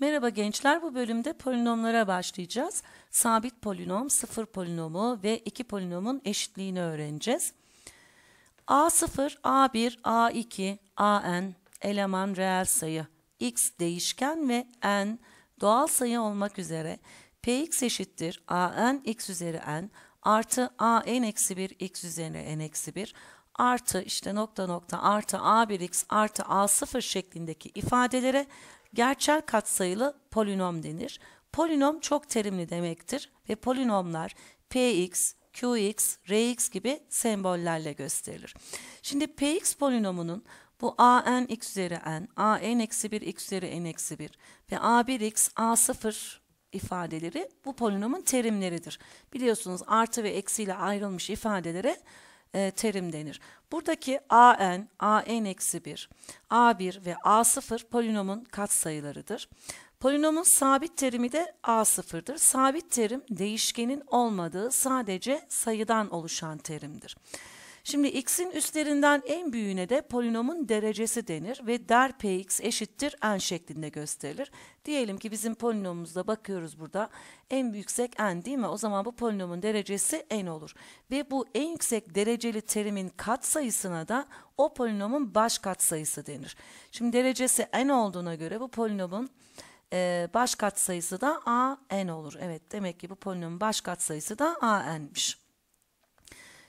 Merhaba gençler bu bölümde polinomlara başlayacağız. Sabit polinom, sıfır polinomu ve iki polinomun eşitliğini öğreneceğiz. A0, A1, A2, AN eleman reel sayı, x değişken ve n doğal sayı olmak üzere px eşittir an x üzeri n artı an eksi 1 x üzeri n eksi 1 artı işte nokta nokta artı a1x artı a0 şeklindeki ifadelere gerçel katsayılı polinom denir. Polinom çok terimli demektir ve polinomlar px, qx, rx gibi sembollerle gösterilir. Şimdi px polinomunun bu a n x üzeri n, a n eksi 1 x üzeri n eksi 1 ve a1x, a0 ifadeleri bu polinomun terimleridir. Biliyorsunuz artı ve eksi ile ayrılmış ifadelere e, terim denir. Buradaki an, an-1, a1 ve a0 polinomun katsayılarıdır. Polinomun sabit terimi de a0'dır. Sabit terim değişkenin olmadığı sadece sayıdan oluşan terimdir. Şimdi x'in üstlerinden en büyüğüne de polinomun derecesi denir ve der px eşittir n şeklinde gösterilir. Diyelim ki bizim polinomumuzda bakıyoruz burada en yüksek n değil mi? O zaman bu polinomun derecesi n olur. Ve bu en yüksek dereceli terimin katsayısına da o polinomun baş katsayısı denir. Şimdi derecesi n olduğuna göre bu polinomun e, baş katsayısı da a n olur. Evet demek ki bu polinomun baş katsayısı da a n'miş.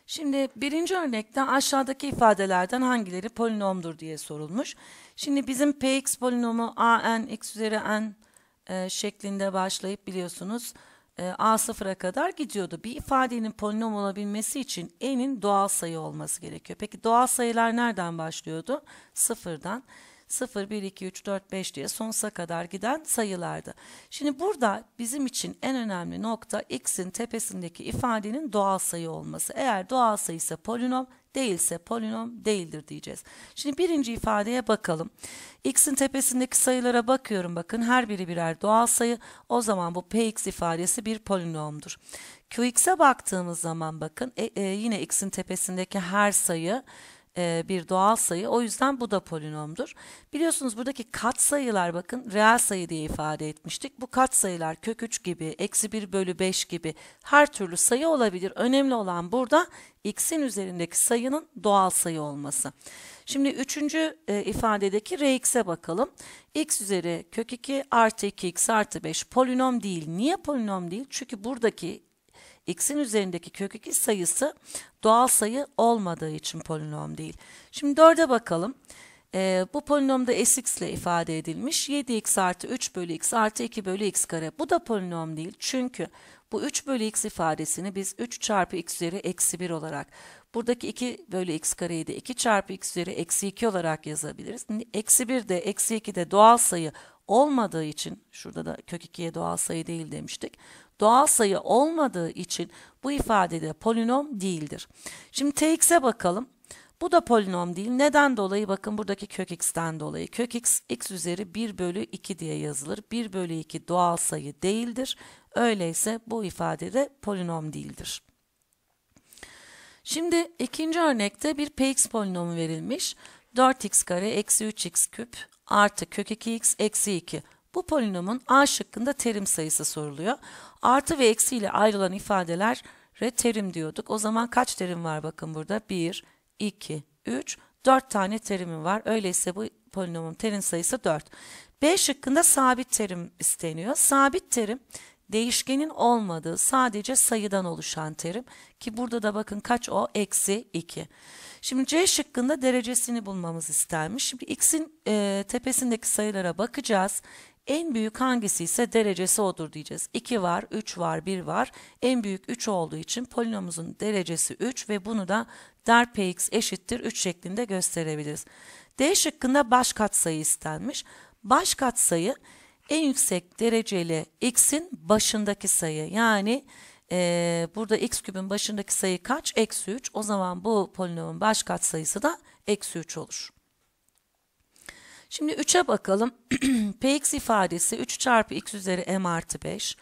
Şimdi birinci örnekte aşağıdaki ifadelerden hangileri polinomdur diye sorulmuş. Şimdi bizim px polinomu a n x üzeri n e, şeklinde başlayıp biliyorsunuz e, a sıfıra kadar gidiyordu. Bir ifadenin polinom olabilmesi için n'in doğal sayı olması gerekiyor. Peki doğal sayılar nereden başlıyordu? Sıfırdan. 0, 1, 2, 3, 4, 5 diye sonsuza kadar giden sayılardı. Şimdi burada bizim için en önemli nokta x'in tepesindeki ifadenin doğal sayı olması. Eğer doğal sayı ise polinom, değilse polinom değildir diyeceğiz. Şimdi birinci ifadeye bakalım. X'in tepesindeki sayılara bakıyorum bakın her biri birer doğal sayı. O zaman bu Px ifadesi bir polinomdur. Qx'e baktığımız zaman bakın e, e, yine X'in tepesindeki her sayı e, bir doğal sayı. O yüzden bu da polinomdur. Biliyorsunuz buradaki kat sayılar bakın reel sayı diye ifade etmiştik. Bu kat sayılar kök 3 gibi, eksi 1 bölü 5 gibi her türlü sayı olabilir. Önemli olan burada x'in üzerindeki sayının doğal sayı olması. Şimdi üçüncü e, ifadedeki rx'e bakalım. x üzeri kök 2 artı 2x artı 5 polinom değil. Niye polinom değil? Çünkü buradaki x'in üzerindeki kök 2 sayısı doğal sayı olmadığı için polinom değil. Şimdi 4'e bakalım. Ee, bu polinomda sx ile ifade edilmiş. 7x artı 3 bölü x artı 2 bölü x kare. Bu da polinom değil çünkü bu 3 bölü x ifadesini biz 3 çarpı x üzeri eksi 1 olarak buradaki 2 bölü x kareyi de 2 çarpı x üzeri eksi 2 olarak yazabiliriz. Eksi 1 de eksi 2 de doğal sayı olmadığı için şurada da kök 2'ye doğal sayı değil demiştik doğal sayı olmadığı için bu ifadede polinom değildir. Şimdi tx'e bakalım. Bu da polinom değil. Neden dolayı? Bakın buradaki kök x'ten dolayı. Kök x, x üzeri 1 bölü 2 diye yazılır. 1 bölü 2 doğal sayı değildir. Öyleyse bu ifadede polinom değildir. Şimdi ikinci örnekte bir px polinomu verilmiş. 4x kare eksi 3x küp artı kök 2x eksi 2. Bu polinomun A şıkkında terim sayısı soruluyor. Artı ve eksi ile ayrılan ifadelere terim diyorduk. O zaman kaç terim var bakın burada? 1, 2, 3, 4 tane terimim var. Öyleyse bu polinomun terim sayısı 4. B şıkkında sabit terim isteniyor. Sabit terim değişkenin olmadığı sadece sayıdan oluşan terim ki burada da bakın kaç o eksi 2. Şimdi C şıkkında derecesini bulmamız istenmiş. Şimdi x'in e, tepesindeki sayılara bakacağız. En büyük hangisi ise derecesi odur diyeceğiz. 2 var, 3 var, 1 var. En büyük 3 olduğu için polinomumuzun derecesi 3 ve bunu da der px eşittir 3 şeklinde gösterebiliriz. D şıkkında baş katsayı istenmiş. Baş katsayı en yüksek dereceli x'in başındaki sayı. Yani e, burada x küpün başındaki sayı kaç? Eksi 3. O zaman bu polinomun baş katsayısı da eksi 3 olur. Şimdi 3'e bakalım. Px ifadesi 3 çarpı x üzeri m artı 5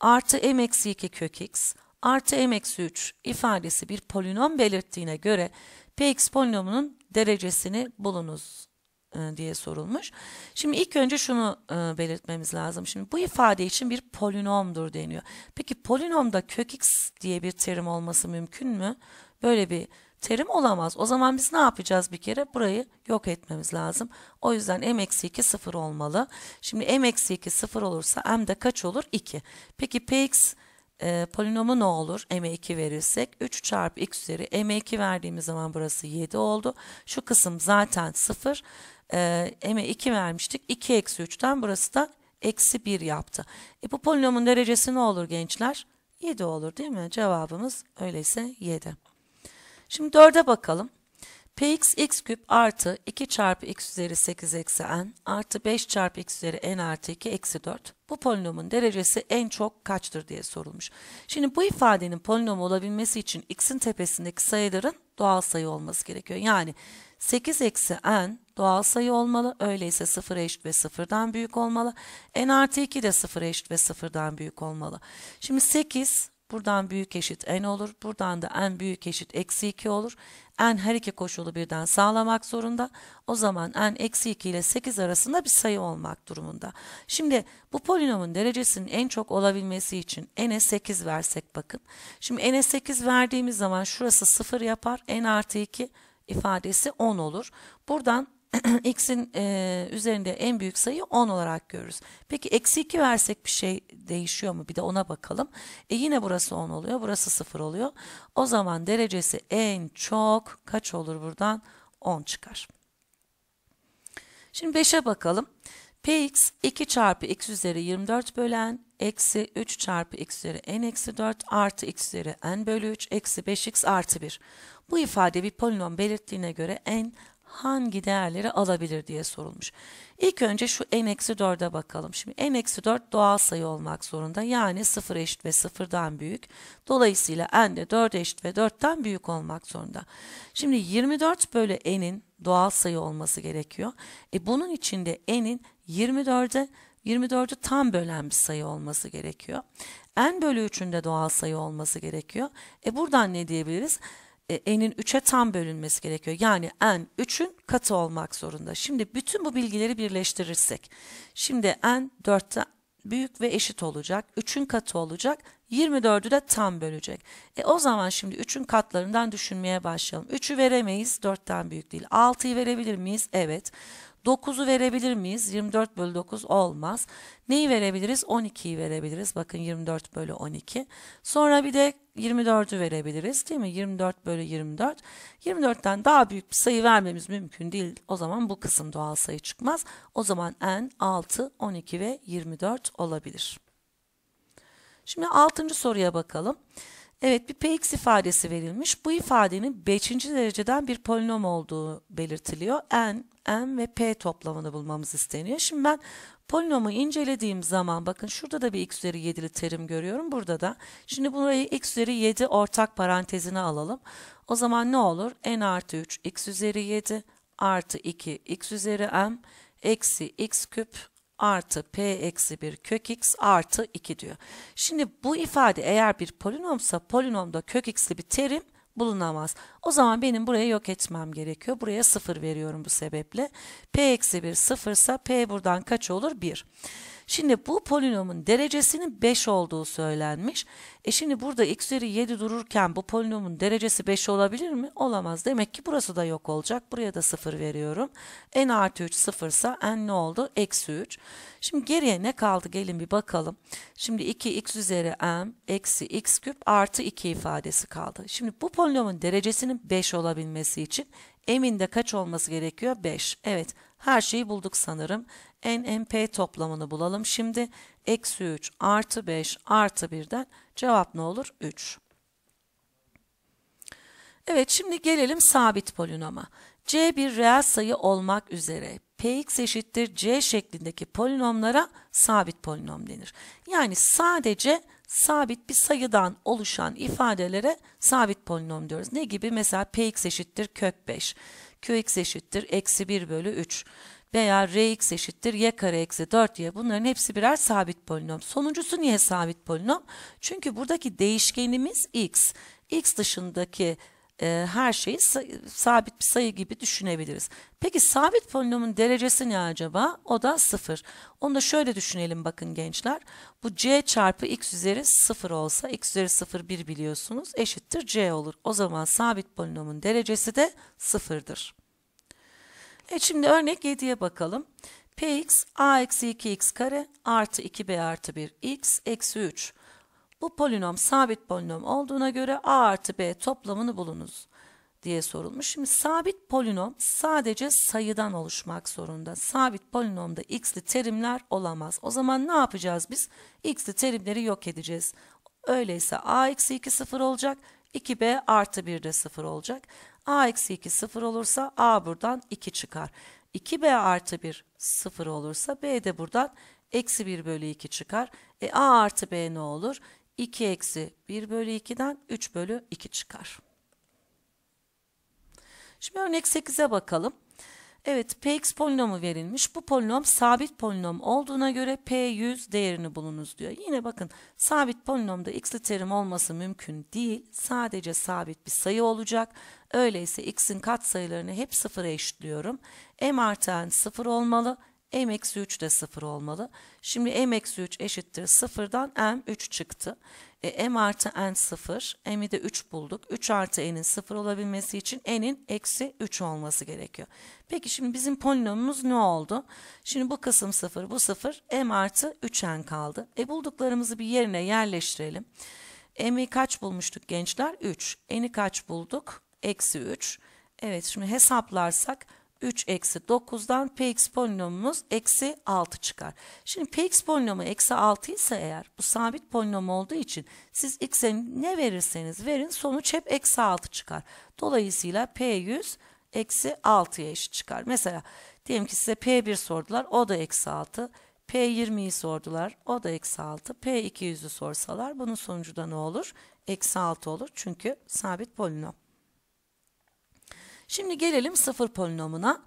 artı m eksi 2 kök x artı m eksi 3 ifadesi bir polinom belirttiğine göre Px polinomunun derecesini bulunuz e, diye sorulmuş. Şimdi ilk önce şunu e, belirtmemiz lazım. Şimdi bu ifade için bir polinomdur deniyor. Peki polinomda kök x diye bir terim olması mümkün mü? Böyle bir terim olamaz. O zaman biz ne yapacağız bir kere? Burayı yok etmemiz lazım. O yüzden m-2 sıfır olmalı. Şimdi m-2 sıfır olursa m de kaç olur? 2. Peki px e, polinomu ne olur? m'e 2 verirsek 3 çarpı x üzeri m'e 2 verdiğimiz zaman burası 7 oldu. Şu kısım zaten sıfır. E, m'e 2 vermiştik. 2 eksi 3'ten burası da eksi 1 yaptı. E, bu polinomun derecesi ne olur gençler? 7 olur değil mi? Cevabımız öyleyse 7. Şimdi 4'e bakalım. Px x küp artı 2 çarpı x üzeri 8 eksi n artı 5 çarpı x üzeri n artı 2 eksi 4. Bu polinomun derecesi en çok kaçtır diye sorulmuş. Şimdi bu ifadenin polinom olabilmesi için x'in tepesindeki sayıların doğal sayı olması gerekiyor. Yani 8 eksi n doğal sayı olmalı. Öyleyse 0 eşit ve 0'dan büyük olmalı. n artı 2 de 0 eşit ve 0'dan büyük olmalı. Şimdi 8 Buradan büyük eşit n olur. Buradan da n büyük eşit eksi 2 olur. n her iki koşulu birden sağlamak zorunda. O zaman n eksi 2 ile 8 arasında bir sayı olmak durumunda. Şimdi bu polinomun derecesinin en çok olabilmesi için n'e 8 versek bakın. Şimdi n'e 8 verdiğimiz zaman şurası 0 yapar. n artı 2 ifadesi 10 olur. Buradan x'in e, üzerinde en büyük sayı 10 olarak görürüz. Peki eksi 2 versek bir şey değişiyor mu bir de ona bakalım. E yine burası 10 oluyor burası 0 oluyor. O zaman derecesi en çok kaç olur buradan? 10 çıkar. Şimdi 5'e bakalım. Px 2 çarpı x üzeri 24 bölen eksi 3 çarpı x üzeri n eksi 4 artı x üzeri n bölü 3 eksi 5x artı 1. Bu ifade bir polinom belirttiğine göre n hangi değerleri alabilir diye sorulmuş. İlk önce şu m-4'e bakalım. Şimdi m-4 doğal sayı olmak zorunda. Yani 0 eşit ve 0'dan büyük. Dolayısıyla n de 4 eşit ve 4'ten büyük olmak zorunda. Şimdi 24 bölü n'in doğal sayı olması gerekiyor. E bunun içinde n'in 24'e 24'ü tam bölen bir sayı olması gerekiyor. n bölü 3'ün de doğal sayı olması gerekiyor. E buradan ne diyebiliriz? E, n'in 3'e tam bölünmesi gerekiyor. Yani n 3'ün katı olmak zorunda. Şimdi bütün bu bilgileri birleştirirsek. Şimdi n 4'te büyük ve eşit olacak. 3'ün katı olacak. 24'ü de tam bölecek. E o zaman şimdi 3'ün katlarından düşünmeye başlayalım. 3'ü veremeyiz. 4'ten büyük değil. 6'yı verebilir miyiz? Evet. 9'u verebilir miyiz? 24 bölü 9 olmaz. Neyi verebiliriz? 12'yi verebiliriz. Bakın 24 bölü 12. Sonra bir de 24'ü verebiliriz değil mi? 24 bölü 24. 24'ten daha büyük bir sayı vermemiz mümkün değil. O zaman bu kısım doğal sayı çıkmaz. O zaman n 6, 12 ve 24 olabilir. Şimdi 6. soruya bakalım. Evet bir px ifadesi verilmiş. Bu ifadenin 5. dereceden bir polinom olduğu belirtiliyor. n, m ve p toplamını bulmamız isteniyor. Şimdi ben polinomu incelediğim zaman bakın şurada da bir x üzeri 7'li terim görüyorum. Burada da. Şimdi burayı x üzeri 7 ortak parantezine alalım. O zaman ne olur? n artı 3 x üzeri 7 artı 2 x üzeri m eksi x küp artı p eksi 1 kök x artı 2 diyor. Şimdi bu ifade eğer bir polinomsa polinomda kök x'li bir terim bulunamaz. O zaman benim buraya yok etmem gerekiyor. Buraya 0 veriyorum bu sebeple. p eksi 1 0 ise p buradan kaç olur? 1. Şimdi bu polinomun derecesinin 5 olduğu söylenmiş. E şimdi burada x üzeri 7 dururken bu polinomun derecesi 5 olabilir mi? Olamaz. Demek ki burası da yok olacak. Buraya da 0 veriyorum. n artı 3 0 ise n ne oldu? Eksi 3. Şimdi geriye ne kaldı? Gelin bir bakalım. Şimdi 2x üzeri m eksi x küp artı 2 ifadesi kaldı. Şimdi bu polinomun derecesinin 5 olabilmesi için Emin de kaç olması gerekiyor? 5. Evet her şeyi bulduk sanırım. NMP toplamını bulalım. Şimdi eksi 3 artı 5 artı 1'den cevap ne olur? 3. Evet şimdi gelelim sabit polinoma. C bir reel sayı olmak üzere px eşittir c şeklindeki polinomlara sabit polinom denir. Yani sadece sabit bir sayıdan oluşan ifadelere sabit polinom diyoruz. Ne gibi? Mesela px eşittir kök 5, qx eşittir eksi 1 bölü 3 veya Rx eşittir y kare eksi 4y bunların hepsi birer sabit polinom. Sonuncusu niye sabit polinom? Çünkü buradaki değişkenimiz x. x dışındaki e, her şeyi sabit bir sayı gibi düşünebiliriz. Peki sabit polinomun derecesi ne acaba? O da sıfır. Onu da şöyle düşünelim bakın gençler. Bu c çarpı x üzeri sıfır olsa x üzeri sıfır bir biliyorsunuz eşittir c olur. O zaman sabit polinomun derecesi de sıfırdır. E şimdi örnek 7'ye bakalım. Px a eksi 2x kare artı 2b artı 1 x eksi 3. Bu polinom sabit polinom olduğuna göre a artı b toplamını bulunuz diye sorulmuş. Şimdi sabit polinom sadece sayıdan oluşmak zorunda. Sabit polinomda x'li terimler olamaz. O zaman ne yapacağız biz? x'li terimleri yok edeceğiz. Öyleyse a eksi 2 sıfır olacak. 2b artı 1 de sıfır olacak a eksi 2 sıfır olursa a buradan 2 çıkar. 2b artı 1 sıfır olursa b de buradan eksi 1 bölü 2 çıkar. E a artı b ne olur? 2 eksi 1 bölü 2'den 3 bölü 2 çıkar. Şimdi örnek 8'e bakalım. Evet px polinomu verilmiş. Bu polinom sabit polinom olduğuna göre p100 değerini bulunuz diyor. Yine bakın sabit polinomda x'li terim olması mümkün değil. Sadece sabit bir sayı olacak Öyleyse x'in katsayılarını hep sıfıra eşitliyorum. m artı n sıfır olmalı. m eksi 3 de sıfır olmalı. Şimdi m eksi 3 eşittir sıfırdan m 3 çıktı. E, m artı n sıfır. m'i de 3 bulduk. 3 artı n'in sıfır olabilmesi için n'in eksi 3 olması gerekiyor. Peki şimdi bizim polinomumuz ne oldu? Şimdi bu kısım sıfır, bu sıfır. m artı 3n kaldı. E bulduklarımızı bir yerine yerleştirelim. M'i kaç bulmuştuk gençler? 3. N'i kaç bulduk? eksi 3. Evet şimdi hesaplarsak 3 eksi 9'dan px polinomumuz eksi 6 çıkar. Şimdi px polinomu eksi 6 ise eğer bu sabit polinom olduğu için siz x'e ne verirseniz verin sonuç hep eksi 6 çıkar. Dolayısıyla p100 eksi 6'ya eşit çıkar. Mesela diyelim ki size p1 sordular o da eksi 6. P20'yi sordular o da eksi 6. P200'ü sorsalar bunun sonucu da ne olur? Eksi 6 olur çünkü sabit polinom. Şimdi gelelim sıfır polinomuna.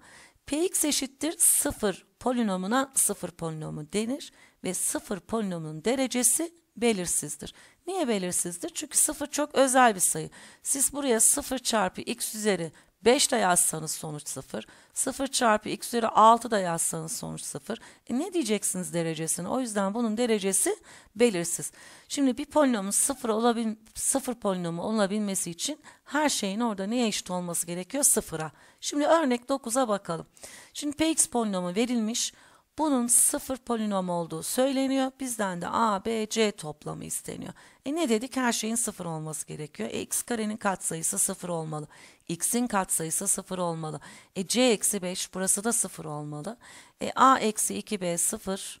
Px eşittir sıfır polinomuna sıfır polinomu denir ve sıfır polinomun derecesi belirsizdir. Niye belirsizdir? Çünkü sıfır çok özel bir sayı. Siz buraya sıfır çarpı x üzeri 5 de yazsanız sonuç 0. 0 çarpı x üzeri 6 da yazsanız sonuç 0. E ne diyeceksiniz derecesini? O yüzden bunun derecesi belirsiz. Şimdi bir polinomun 0 olabil 0 polinomu olabilmesi için her şeyin orada neye eşit olması gerekiyor? 0'a. Şimdi örnek 9'a bakalım. Şimdi px polinomu verilmiş. Bunun sıfır polinom olduğu söyleniyor. Bizden de a, b, c toplamı isteniyor. E ne dedik? Her şeyin sıfır olması gerekiyor. E, x karenin katsayısı sıfır olmalı x'in katsayısı 0 olmalı. E c eksi 5 burası da 0 olmalı. E a eksi 2b 0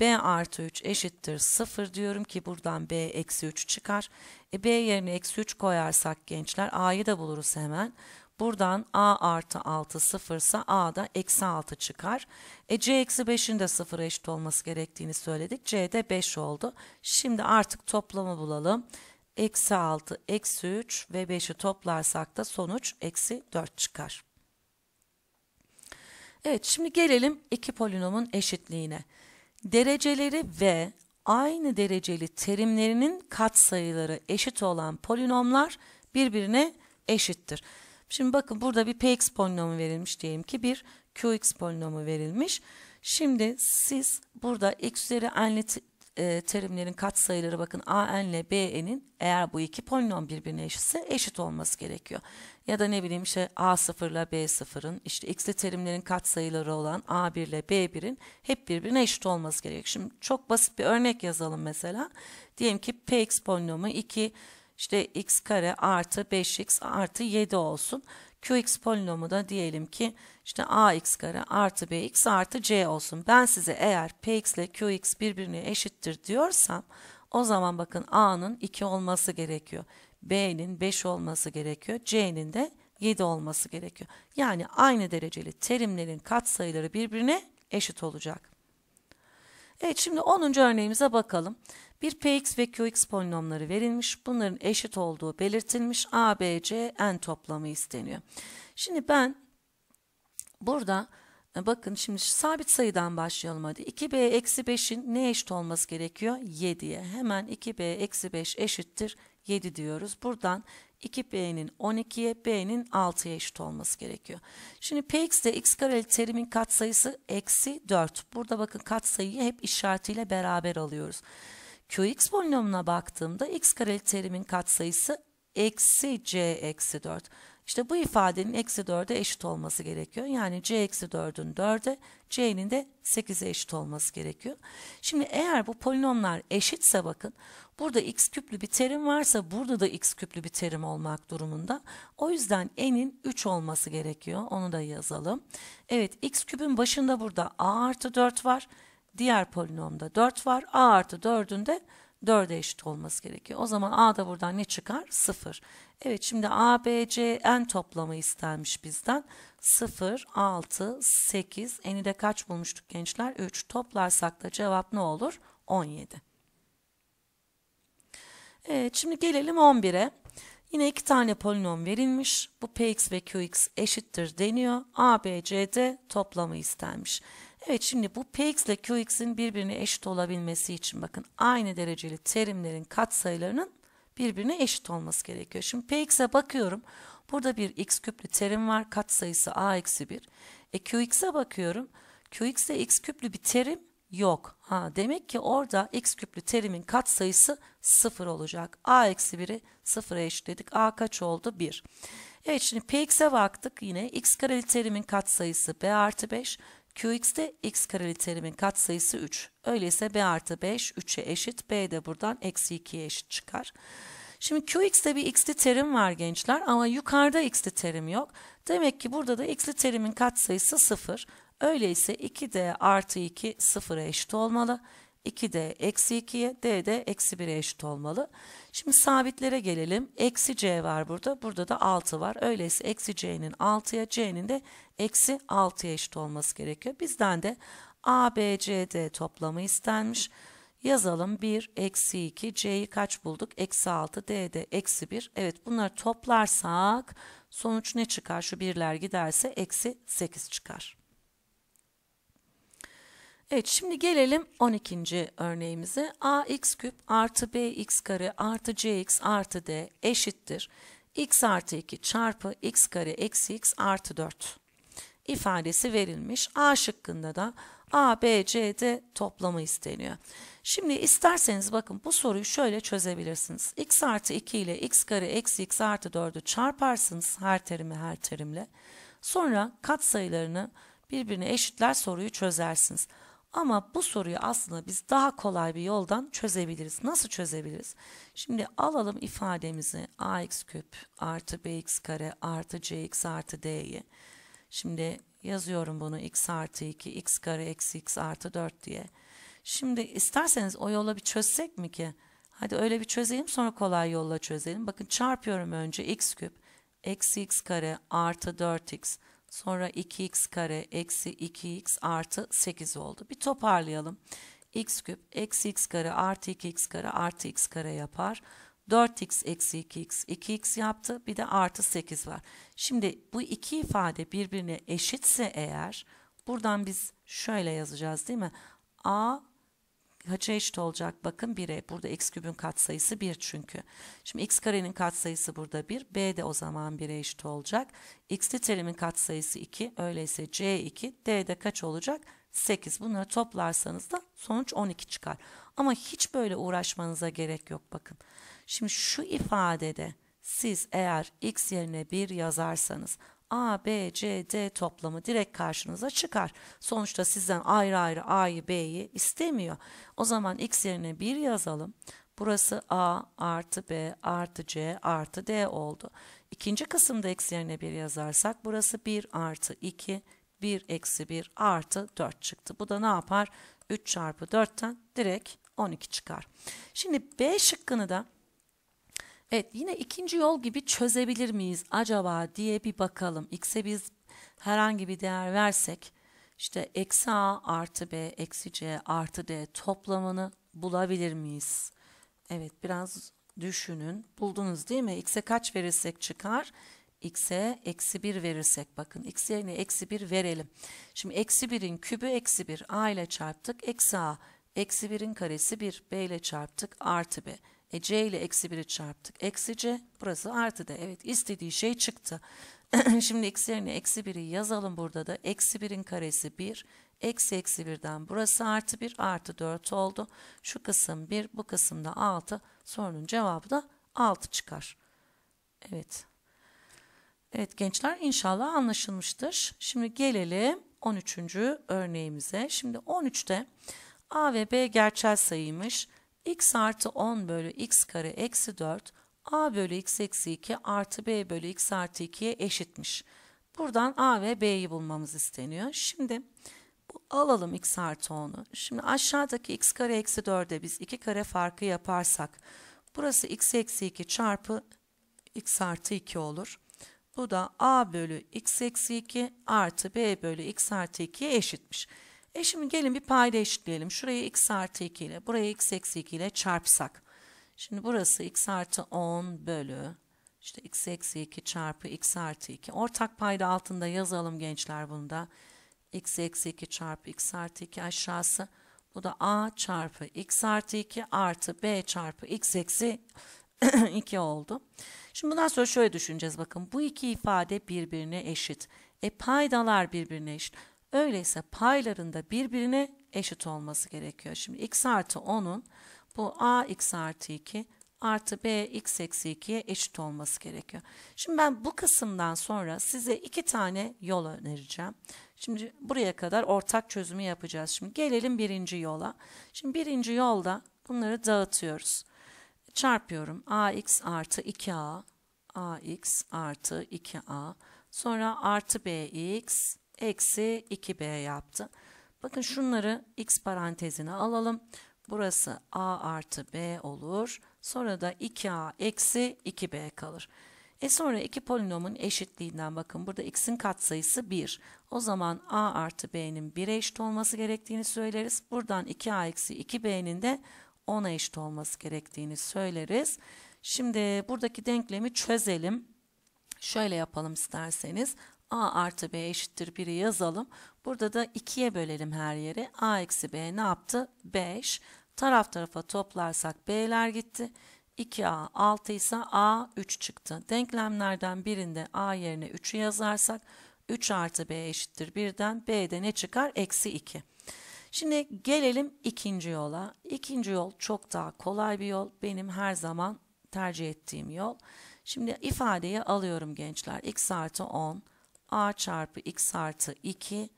b artı 3 eşittir 0 diyorum ki buradan b eksi 3 çıkar. E b yerine eksi 3 koyarsak gençler a'yı da buluruz hemen. Buradan a artı 6 0 sıfırsa a da eksi 6 çıkar. E c eksi 5'in de 0'a eşit olması gerektiğini söyledik. c de 5 oldu. Şimdi artık toplamı bulalım. Eksi 6, eksi 3 ve 5'i toplarsak da sonuç eksi 4 çıkar. Evet şimdi gelelim iki polinomun eşitliğine. Dereceleri ve aynı dereceli terimlerinin katsayıları eşit olan polinomlar birbirine eşittir. Şimdi bakın burada bir px polinomu verilmiş diyelim ki bir qx polinomu verilmiş. Şimdi siz burada x üzeri n'li e, terimlerin katsayıları bakın a n ile b n'in eğer bu iki polinom birbirine eşitse eşit olması gerekiyor. Ya da ne bileyim işte a0 ile b0'ın işte x'li terimlerin katsayıları olan a1 ile b1'in hep birbirine eşit olması gerekiyor. Şimdi çok basit bir örnek yazalım mesela. Diyelim ki px polinomu 2 işte x kare artı 5x artı 7 olsun. Qx polinomu da diyelim ki işte ax kare artı bx artı c olsun. Ben size eğer px ile qx birbirine eşittir diyorsam o zaman bakın a'nın 2 olması gerekiyor. b'nin 5 olması gerekiyor. c'nin de 7 olması gerekiyor. Yani aynı dereceli terimlerin katsayıları birbirine eşit olacak. Evet şimdi 10. örneğimize bakalım. Bir px ve qx polinomları verilmiş. Bunların eşit olduğu belirtilmiş. A, B, C, n toplamı isteniyor. Şimdi ben burada e, bakın şimdi sabit sayıdan başlayalım hadi. 2b eksi 5'in ne eşit olması gerekiyor? 7'ye. Hemen 2b eksi 5 eşittir 7 diyoruz. Buradan 2P'nin 12'ye, B'nin 6'ya eşit olması gerekiyor. Şimdi Px de x kareli terimin katsayısı eksi 4. Burada bakın katsayıyı hep işaretiyle beraber alıyoruz. Qx polinomuna baktığımda x kareli terimin katsayısı eksi c eksi 4. İşte bu ifadenin eksi 4'e eşit olması gerekiyor. Yani c eksi 4'ün 4'e, c'nin de 8'e eşit olması gerekiyor. Şimdi eğer bu polinomlar eşitse bakın, burada x küplü bir terim varsa burada da x küplü bir terim olmak durumunda. O yüzden n'in 3 olması gerekiyor. Onu da yazalım. Evet, x küpün başında burada a artı 4 var. Diğer polinomda 4 var. a artı 4'ün de 4 4'e eşit olması gerekiyor. O zaman A da buradan ne çıkar? 0. Evet şimdi A, B, C, N toplamı istenmiş bizden. 0, 6, 8. N'i de kaç bulmuştuk gençler? 3. Toplarsak da cevap ne olur? 17. Evet şimdi gelelim 11'e. Yine iki tane polinom verilmiş. Bu px ve qx eşittir deniyor. A, B, C, D toplamı istenmiş. Evet şimdi bu Px ile Qx'in birbirine eşit olabilmesi için bakın aynı dereceli terimlerin katsayılarının birbirine eşit olması gerekiyor. Şimdi Px'e bakıyorum. Burada bir x küplü terim var. Katsayısı a eksi 1. E Qx'e bakıyorum. Qx'de x küplü bir terim yok. Ha, demek ki orada x küplü terimin katsayısı 0 olacak. a eksi 1'i 0'a eşitledik. a kaç oldu? 1. Evet şimdi px'e baktık yine x kareli terimin katsayısı b artı 5. Qx'de x kareli terimin katsayısı 3. Öyleyse b artı 5 3'e eşit. b de buradan eksi 2'ye eşit çıkar. Şimdi Qx'de bir x'li terim var gençler ama yukarıda x'li terim yok. Demek ki burada da x'li terimin katsayısı 0. Öyleyse 2d artı 2 sıfıra eşit olmalı. 2 de eksi 2'ye, d'de eksi 1'e eşit olmalı. Şimdi sabitlere gelelim. Eksi c var burada. Burada da 6 var. Öyleyse eksi c'nin 6'ya, c'nin de eksi 6'ya eşit olması gerekiyor. Bizden de a, b, c, d toplamı istenmiş. Yazalım 1, eksi 2, c'yi kaç bulduk? Eksi 6, d'de eksi 1. Evet bunları toplarsak sonuç ne çıkar? Şu birler giderse eksi 8 çıkar. Evet şimdi gelelim 12. örneğimize. ax küp artı bx kare artı cx artı d eşittir. x artı 2 çarpı x kare eksi x artı 4 ifadesi verilmiş. A şıkkında da A, B, C, D toplamı isteniyor. Şimdi isterseniz bakın bu soruyu şöyle çözebilirsiniz. x artı 2 ile x kare eksi x artı 4'ü çarparsınız her terimi her terimle. Sonra katsayılarını birbirine eşitler soruyu çözersiniz. Ama bu soruyu aslında biz daha kolay bir yoldan çözebiliriz. Nasıl çözebiliriz? Şimdi alalım ifademizi ax küp artı bx kare artı cx artı d'yi. Şimdi yazıyorum bunu x artı 2 x kare eksi x artı 4 diye. Şimdi isterseniz o yolla bir çözsek mi ki? Hadi öyle bir çözelim sonra kolay yolla çözelim. Bakın çarpıyorum önce x küp eksi x kare artı 4x Sonra 2x kare eksi 2x artı 8 oldu. Bir toparlayalım. x küp eksi x kare artı 2x kare artı x kare yapar. 4x eksi 2x 2x yaptı. Bir de artı 8 var. Şimdi bu iki ifade birbirine eşitse eğer buradan biz şöyle yazacağız değil mi? a kaça eşit olacak? Bakın 1'e. Burada x kübün katsayısı 1 çünkü. Şimdi x karenin katsayısı burada 1. B de o zaman 1'e eşit olacak. x'li terimin katsayısı 2. Öyleyse c 2. D de kaç olacak? 8. Bunları toplarsanız da sonuç 12 çıkar. Ama hiç böyle uğraşmanıza gerek yok bakın. Şimdi şu ifadede siz eğer x yerine 1 yazarsanız A, B, C, D toplamı direkt karşınıza çıkar. Sonuçta sizden ayrı ayrı A'yı, B'yi istemiyor. O zaman X yerine 1 yazalım. Burası A artı B artı C artı D oldu. İkinci kısımda X yerine 1 yazarsak burası 1 artı 2, 1 eksi 1 artı 4 çıktı. Bu da ne yapar? 3 çarpı 4'ten direkt 12 çıkar. Şimdi B şıkkını da Evet yine ikinci yol gibi çözebilir miyiz acaba diye bir bakalım. X'e biz herhangi bir değer versek işte eksi A artı B eksi C artı D toplamını bulabilir miyiz? Evet biraz düşünün. Buldunuz değil mi? X'e kaç verirsek çıkar? X'e eksi 1 verirsek bakın. x'e yerine eksi 1 verelim. Şimdi eksi 1'in kübü eksi 1. A ile çarptık. Eksi A. Eksi 1'in karesi 1. B ile çarptık. Artı B. E, c ile eksi 1'i çarptık. Eksi c burası artı d. Evet istediği şey çıktı. Şimdi x yerine eksi 1'i yazalım burada da. Eksi 1'in karesi 1. Eksi eksi 1'den burası artı 1 artı 4 oldu. Şu kısım 1 bu kısım da 6. Sorunun cevabı da 6 çıkar. Evet. Evet gençler inşallah anlaşılmıştır. Şimdi gelelim 13. örneğimize. Şimdi 13'te A ve B gerçel sayıymış x artı 10 bölü x kare eksi 4 a bölü x eksi 2 artı b bölü x artı 2'ye eşitmiş. Buradan a ve b'yi bulmamız isteniyor. Şimdi bu alalım x artı 10'u. Şimdi aşağıdaki x kare eksi 4'e biz 2 kare farkı yaparsak burası x eksi 2 çarpı x artı 2 olur. Bu da a bölü x eksi 2 artı b bölü x artı 2'ye eşitmiş. E şimdi gelin bir payda eşitleyelim. Şurayı x artı 2 ile, buraya x eksi 2 ile çarpsak. Şimdi burası x artı 10 bölü işte x eksi 2 çarpı x artı 2. Ortak payda altında yazalım gençler bunu da. x eksi 2 çarpı x artı 2 aşağısı. Bu da a çarpı x artı 2 artı b çarpı x eksi 2 oldu. Şimdi bundan sonra şöyle düşüneceğiz bakın. Bu iki ifade birbirine eşit. E paydalar birbirine eşit. Öyleyse paylarında birbirine eşit olması gerekiyor. Şimdi x artı 10'un bu a x artı 2 artı b x eksi 2'ye eşit olması gerekiyor. Şimdi ben bu kısımdan sonra size iki tane yol önereceğim. Şimdi buraya kadar ortak çözümü yapacağız. Şimdi gelelim birinci yola. Şimdi birinci yolda bunları dağıtıyoruz. Çarpıyorum a x artı 2a a x artı 2a sonra artı b bx eksi 2b yaptı. Bakın şunları x parantezine alalım. Burası a artı b olur. Sonra da 2a eksi 2b kalır. E sonra iki polinomun eşitliğinden bakın burada x'in katsayısı 1. O zaman a artı b'nin 1'e eşit olması gerektiğini söyleriz. Buradan 2a eksi 2b'nin de 10'a eşit olması gerektiğini söyleriz. Şimdi buradaki denklemi çözelim. Şöyle yapalım isterseniz a artı b eşittir 1'i yazalım. Burada da 2'ye bölelim her yeri. a eksi b ne yaptı? 5. Taraf tarafa toplarsak b'ler gitti. 2a 6 ise a 3 çıktı. Denklemlerden birinde a yerine 3'ü yazarsak 3 artı b eşittir 1'den b'de ne çıkar? Eksi 2. Şimdi gelelim ikinci yola. İkinci yol çok daha kolay bir yol. Benim her zaman tercih ettiğim yol. Şimdi ifadeyi alıyorum gençler. x artı 10 a çarpı x artı 2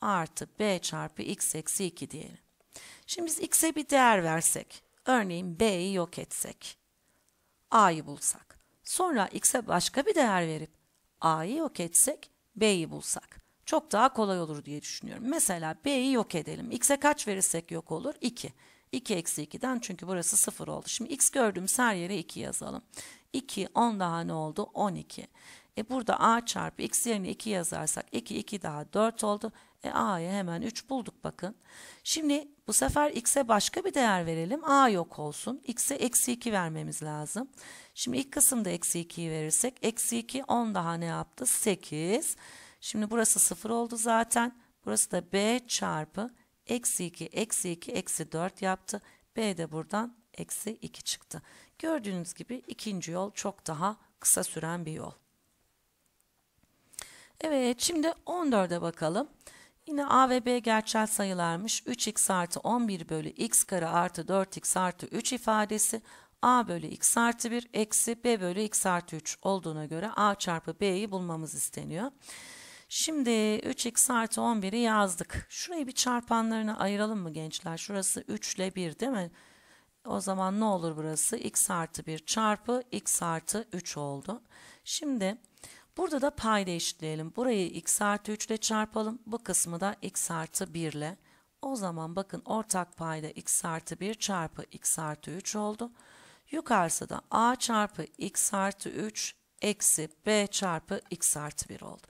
artı b çarpı x eksi 2 diyelim. Şimdi biz x'e bir değer versek, örneğin b'yi yok etsek, a'yı bulsak. Sonra x'e başka bir değer verip a'yı yok etsek, b'yi bulsak. Çok daha kolay olur diye düşünüyorum. Mesela b'yi yok edelim. x'e kaç verirsek yok olur? 2. 2 eksi 2'den çünkü burası 0 oldu. Şimdi x gördüğümüz her yere 2 yazalım. 2, 10 daha ne oldu? 12. E burada a çarpı x yerine 2 yazarsak 2 2 daha 4 oldu. E a'ya hemen 3 bulduk bakın. Şimdi bu sefer x'e başka bir değer verelim. a yok olsun. x'e eksi 2 vermemiz lazım. Şimdi ilk kısımda eksi 2'yi verirsek eksi 2 10 daha ne yaptı? 8. Şimdi burası 0 oldu zaten. Burası da b çarpı eksi 2 eksi 2 eksi 4 yaptı. b de buradan eksi 2 çıktı. Gördüğünüz gibi ikinci yol çok daha kısa süren bir yol. Evet şimdi 14'e bakalım. Yine A ve B gerçel sayılarmış. 3x artı 11 bölü x kare artı 4x artı 3 ifadesi a bölü x artı 1 eksi b bölü x artı 3 olduğuna göre a çarpı b'yi bulmamız isteniyor. Şimdi 3x artı 11'i yazdık. Şurayı bir çarpanlarına ayıralım mı gençler? Şurası 3 ile 1 değil mi? O zaman ne olur burası? x artı 1 çarpı x artı 3 oldu. Şimdi Burada da payda eşitleyelim. Burayı x artı 3 ile çarpalım. Bu kısmı da x artı 1 ile. O zaman bakın ortak payda x artı 1 çarpı x artı 3 oldu. Yukarısı da a çarpı x artı 3 eksi b çarpı x artı 1 oldu.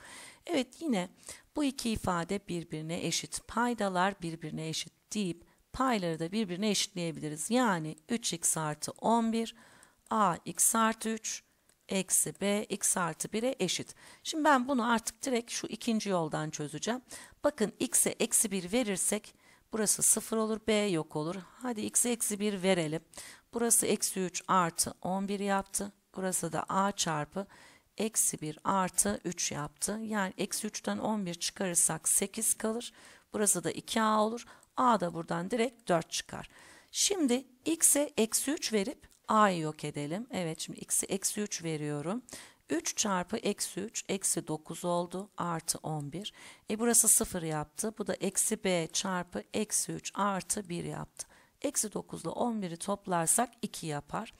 Evet yine bu iki ifade birbirine eşit. Paydalar birbirine eşit deyip payları da birbirine eşitleyebiliriz. Yani 3x artı 11 a x artı 3 eksi b x artı 1'e eşit. Şimdi ben bunu artık direkt şu ikinci yoldan çözeceğim. Bakın x'e eksi 1 verirsek burası 0 olur b yok olur. Hadi x'e eksi 1 verelim. Burası eksi 3 artı 11 yaptı. Burası da a çarpı eksi 1 artı 3 yaptı. Yani eksi 3'ten 11 çıkarırsak 8 kalır. Burası da 2a olur. a da buradan direkt 4 çıkar. Şimdi x'e eksi 3 verip a'yı yok edelim. Evet şimdi x'i eksi 3 veriyorum. 3 çarpı eksi 3 eksi 9 oldu artı 11. E burası 0 yaptı. Bu da eksi b çarpı eksi 3 artı 1 yaptı. Eksi 9 ile 11'i toplarsak 2 yapar.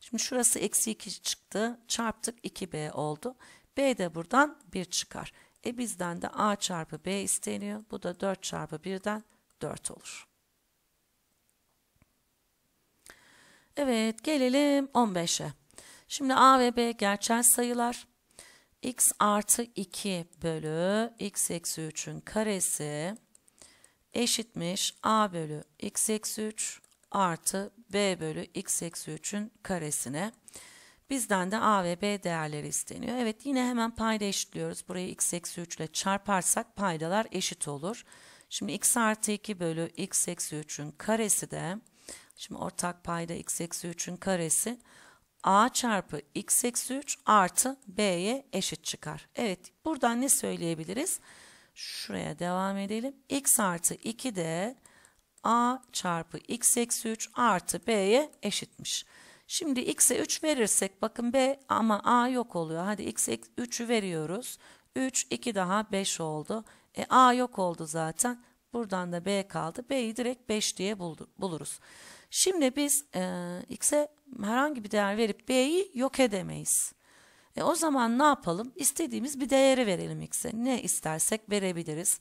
Şimdi şurası eksi 2 çıktı. Çarptık 2b oldu. b de buradan 1 çıkar. E bizden de a çarpı b isteniyor. Bu da 4 çarpı 1'den 4 olur. Evet gelelim 15'e. Şimdi A ve B gerçel sayılar. X artı 2 bölü X eksi 3'ün karesi eşitmiş A bölü X eksi 3 artı B bölü X eksi 3'ün karesine. Bizden de A ve B değerleri isteniyor. Evet yine hemen payda eşitliyoruz. Burayı X eksi 3 ile çarparsak paydalar eşit olur. Şimdi X artı 2 bölü X eksi 3'ün karesi de Şimdi ortak payda x eksi 3'ün karesi a çarpı x eksi 3 artı b'ye eşit çıkar. Evet buradan ne söyleyebiliriz? Şuraya devam edelim. x artı 2 de a çarpı x eksi 3 artı b'ye eşitmiş. Şimdi x'e 3 verirsek bakın b ama a yok oluyor. Hadi x 3'ü veriyoruz. 3, 2 daha 5 oldu. E, a yok oldu zaten. Buradan da b kaldı. b'yi direkt 5 diye buldu, buluruz. Şimdi biz e, x'e herhangi bir değer verip b'yi yok edemeyiz. E, o zaman ne yapalım? İstediğimiz bir değeri verelim x'e. Ne istersek verebiliriz.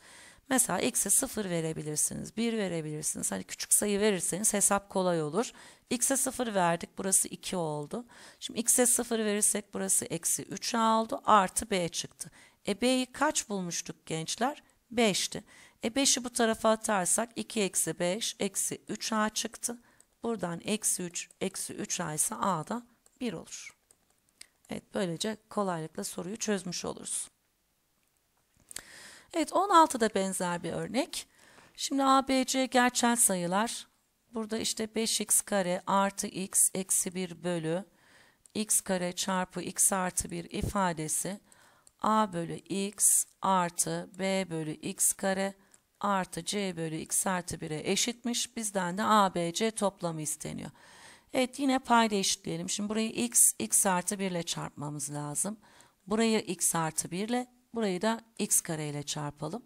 Mesela x'e 0 verebilirsiniz, 1 verebilirsiniz. Hani küçük sayı verirseniz hesap kolay olur. x'e 0 verdik, burası 2 oldu. Şimdi x'e 0 verirsek burası eksi 3a oldu, artı b çıktı. E b'yi kaç bulmuştuk gençler? 5'ti. E 5'i bu tarafa atarsak 2 eksi 5 eksi 3a çıktı. Buradan eksi 3, eksi 3 A ise A da 1 olur. Evet böylece kolaylıkla soruyu çözmüş oluruz. Evet 16 da benzer bir örnek. Şimdi a, b, c gerçel sayılar. Burada işte 5x kare artı x eksi 1 bölü x kare çarpı x artı 1 ifadesi a bölü x artı b bölü x kare artı c bölü x artı 1'e eşitmiş. Bizden de a, b, c toplamı isteniyor. Evet yine payda eşitleyelim. Şimdi burayı x, x artı 1 ile çarpmamız lazım. Burayı x artı 1 ile, burayı da x kare ile çarpalım.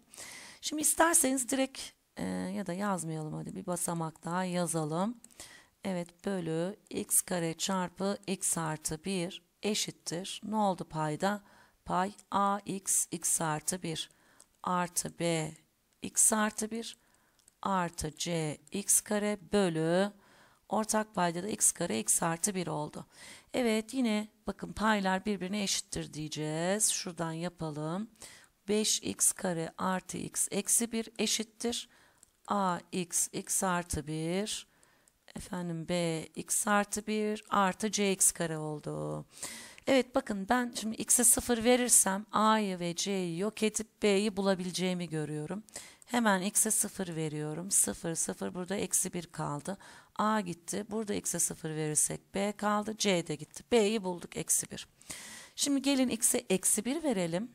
Şimdi isterseniz direkt e, ya da yazmayalım hadi bir basamak daha yazalım. Evet bölü x kare çarpı x artı 1 eşittir. Ne oldu payda? Pay ax x artı 1 artı b x artı 1 artı c x kare bölü ortak payda da x kare x artı 1 oldu. Evet yine bakın paylar birbirine eşittir diyeceğiz. Şuradan yapalım. 5x kare artı x eksi 1 eşittir. a x x artı 1 efendim b x artı 1 artı c x kare oldu. Evet bakın ben şimdi x'e 0 verirsem a'yı ve c'yi yok edip b'yi bulabileceğimi görüyorum. Hemen x'e 0 veriyorum. 0, 0 burada eksi 1 kaldı. A gitti. Burada x'e 0 verirsek B kaldı. C de gitti. B'yi bulduk eksi 1. Şimdi gelin x'e eksi 1 verelim.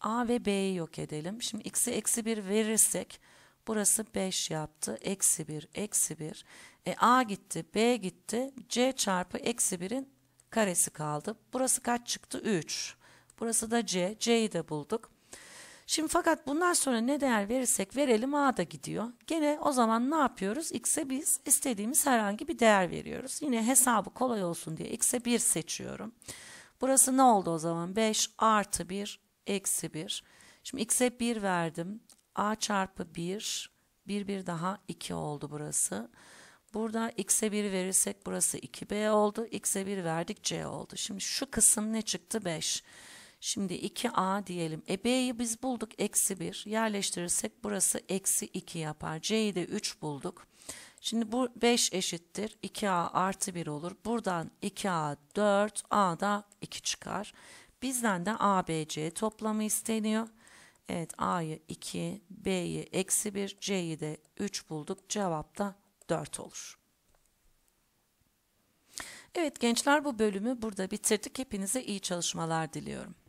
A ve B'yi yok edelim. Şimdi x'e eksi 1 verirsek burası 5 yaptı. Eksi 1, eksi 1. E, A gitti, B gitti. C çarpı eksi 1'in karesi kaldı. Burası kaç çıktı? 3. Burası da C. C'yi de bulduk. Şimdi fakat bundan sonra ne değer verirsek verelim a da gidiyor. Gene o zaman ne yapıyoruz? X'e biz istediğimiz herhangi bir değer veriyoruz. Yine hesabı kolay olsun diye X'e 1 seçiyorum. Burası ne oldu o zaman? 5 artı 1 eksi 1. Şimdi X'e 1 verdim. A çarpı 1. 1 1 daha 2 oldu burası. Burada x'e 1 verirsek burası 2b oldu. x'e 1 verdik c oldu. Şimdi şu kısım ne çıktı? 5. Şimdi 2a diyelim. E b'yi biz bulduk eksi 1. Yerleştirirsek burası eksi 2 yapar. c'yi de 3 bulduk. Şimdi bu 5 eşittir. 2a artı 1 olur. Buradan 2a 4, a da 2 çıkar. Bizden de a, b, c toplamı isteniyor. Evet a'yı 2, b'yi eksi 1, c'yi de 3 bulduk. Cevap da 4 olur. Evet gençler bu bölümü burada bitirdik. Hepinize iyi çalışmalar diliyorum.